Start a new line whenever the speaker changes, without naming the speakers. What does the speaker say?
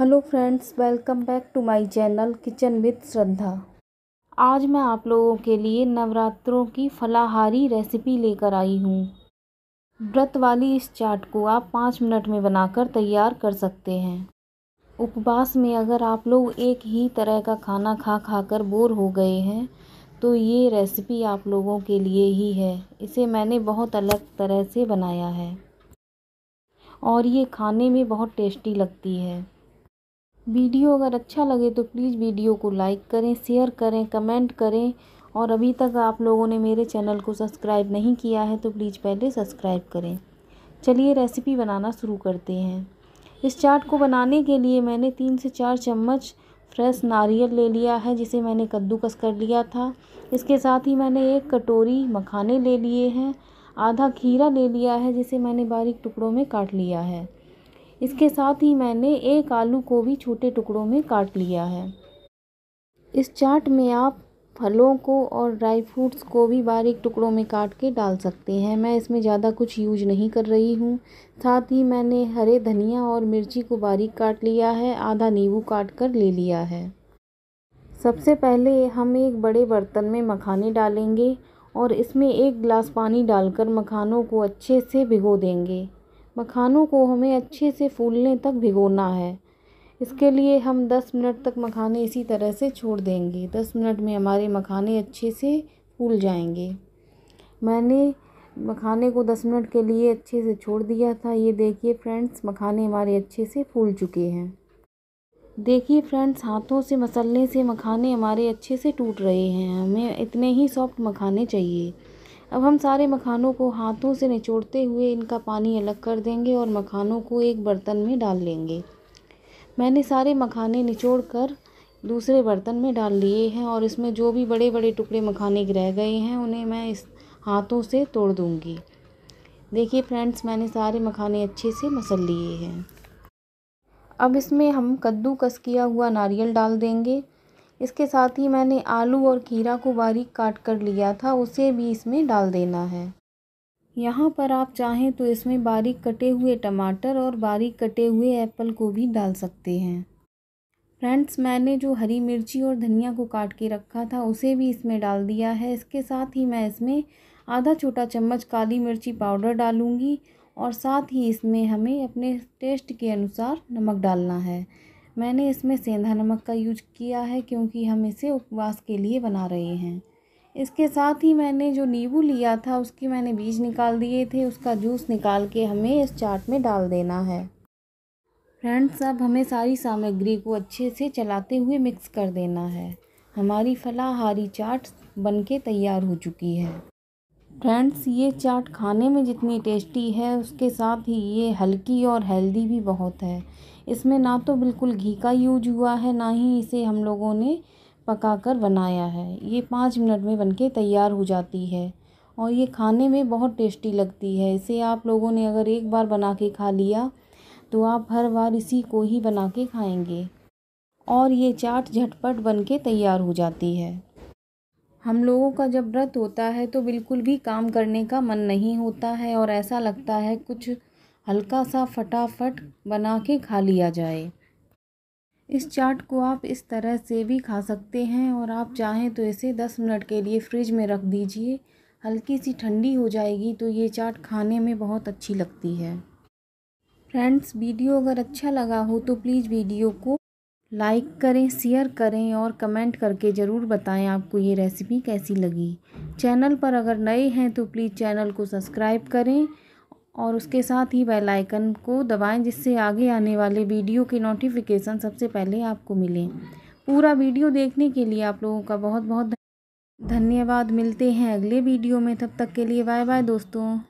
hello friends welcome back to my channel kitchen with Shraddha आज मैं आप लोगों के लिए नवरात्रों की फलाहारी रेसिपी लेकर आई हूँ व्रत वाली इस चाट को आप पाँच मिनट में बनाकर तैयार कर सकते हैं उपवास में अगर आप लोग एक ही तरह का खाना खा खा कर बोर हो गए हैं तो ये रेसिपी आप लोगों के लिए ही है इसे मैंने बहुत अलग तरह से बनाया है और ये खाने में बहुत टेस्टी लगती है वीडियो अगर अच्छा लगे तो प्लीज़ वीडियो को लाइक करें शेयर करें कमेंट करें और अभी तक आप लोगों ने मेरे चैनल को सब्सक्राइब नहीं किया है तो प्लीज़ पहले सब्सक्राइब करें चलिए रेसिपी बनाना शुरू करते हैं इस चाट को बनाने के लिए मैंने तीन से चार चम्मच फ्रेश नारियल ले लिया है जिसे मैंने कद्दूकस कर लिया था इसके साथ ही मैंने एक कटोरी मखाने ले लिए हैं आधा खीरा ले लिया है जिसे मैंने बारीक टुकड़ों में काट लिया है इसके साथ ही मैंने एक आलू को भी छोटे टुकड़ों में काट लिया है इस चाट में आप फलों को और ड्राई फ्रूट्स को भी बारीक टुकड़ों में काट के डाल सकते हैं मैं इसमें ज़्यादा कुछ यूज नहीं कर रही हूँ साथ ही मैंने हरे धनिया और मिर्ची को बारीक काट लिया है आधा नींबू काट कर ले लिया है सबसे पहले हम एक बड़े बर्तन में मखाने डालेंगे और इसमें एक गिलास पानी डालकर मखानों को अच्छे से भिगो देंगे मखानों को हमें अच्छे से फूलने तक भिगोना है इसके लिए हम दस मिनट तक मखाने इसी तरह से छोड़ देंगे दस मिनट में हमारे मखाने अच्छे से फूल जाएंगे मैंने मखाने को दस मिनट के लिए अच्छे से छोड़ दिया था ये देखिए फ्रेंड्स मखाने हमारे अच्छे से फूल चुके हैं देखिए फ्रेंड्स हाथों से मसलने से मखाने हमारे अच्छे से टूट रहे हैं हमें इतने ही सॉफ्ट मखाने चाहिए अब हम सारे मखानों को हाथों से निचोड़ते हुए इनका पानी अलग कर देंगे और मखानों को एक बर्तन में डाल लेंगे मैंने सारे मखाने निचोड़ कर दूसरे बर्तन में डाल लिए हैं और इसमें जो भी बड़े बड़े टुकड़े मखाने रह गए हैं उन्हें मैं इस हाथों से तोड़ दूँगी देखिए फ्रेंड्स मैंने सारे मखाने अच्छे से मसल लिए हैं अब इसमें हम कद्दूकस किया हुआ नारियल डाल देंगे इसके साथ ही मैंने आलू और खीरा को बारीक काट कर लिया था उसे भी इसमें डाल देना है यहाँ पर आप चाहें तो इसमें बारीक कटे हुए टमाटर और बारीक कटे हुए एप्पल को भी डाल सकते हैं फ्रेंड्स मैंने जो हरी मिर्ची और धनिया को काट के रखा था उसे भी इसमें डाल दिया है इसके साथ ही मैं इसमें आधा छोटा चम्मच काली मिर्ची पाउडर डालूँगी और साथ ही इसमें हमें अपने टेस्ट के अनुसार नमक डालना है मैंने इसमें सेंधा नमक का यूज किया है क्योंकि हम इसे उपवास के लिए बना रहे हैं इसके साथ ही मैंने जो नींबू लिया था उसके मैंने बीज निकाल दिए थे उसका जूस निकाल के हमें इस चाट में डाल देना है फ्रेंड्स अब हमें सारी सामग्री को अच्छे से चलाते हुए मिक्स कर देना है हमारी फलाहारी चाट बनके तैयार हो चुकी है फ्रेंड्स ये चाट खाने में जितनी टेस्टी है उसके साथ ही ये हल्की और हेल्दी भी बहुत है इसमें ना तो बिल्कुल घी का यूज हुआ है ना ही इसे हम लोगों ने पकाकर बनाया है ये पाँच मिनट में बनके तैयार हो जाती है और ये खाने में बहुत टेस्टी लगती है इसे आप लोगों ने अगर एक बार बना के खा लिया तो आप हर बार इसी को ही बना के खाएँगे और ये चाट झटपट बन के तैयार हो जाती है हम लोगों का जब व्रत होता है तो बिल्कुल भी काम करने का मन नहीं होता है और ऐसा लगता है कुछ हल्का सा फटाफट बना के खा लिया जाए इस चाट को आप इस तरह से भी खा सकते हैं और आप चाहें तो इसे दस मिनट के लिए फ्रिज में रख दीजिए हल्की सी ठंडी हो जाएगी तो ये चाट खाने में बहुत अच्छी लगती है फ्रेंड्स वीडियो अगर अच्छा लगा हो तो प्लीज़ वीडियो को लाइक करें शेयर करें और कमेंट करके ज़रूर बताएं आपको ये रेसिपी कैसी लगी चैनल पर अगर नए हैं तो प्लीज़ चैनल को सब्सक्राइब करें और उसके साथ ही बेल आइकन को दबाएं जिससे आगे आने वाले वीडियो के नोटिफिकेशन सबसे पहले आपको मिलें पूरा वीडियो देखने के लिए आप लोगों का बहुत बहुत धन्यवाद मिलते हैं अगले वीडियो में तब तक के लिए बाय बाय दोस्तों